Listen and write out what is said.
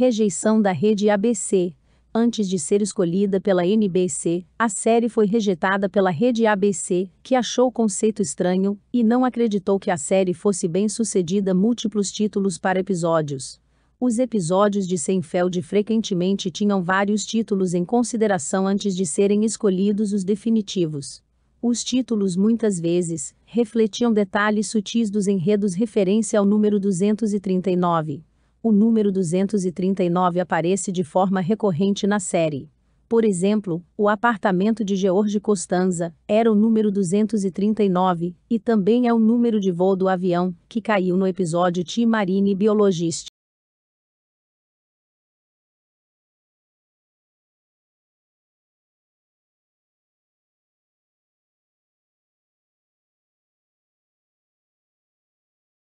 rejeição da rede ABC. Antes de ser escolhida pela NBC, a série foi rejeitada pela rede ABC, que achou o conceito estranho e não acreditou que a série fosse bem sucedida múltiplos títulos para episódios. Os episódios de Seinfeld frequentemente tinham vários títulos em consideração antes de serem escolhidos os definitivos. Os títulos muitas vezes refletiam detalhes sutis dos enredos referência ao número 239 o número 239 aparece de forma recorrente na série. Por exemplo, o apartamento de George Costanza era o número 239 e também é o número de voo do avião que caiu no episódio T-Marine Biologist.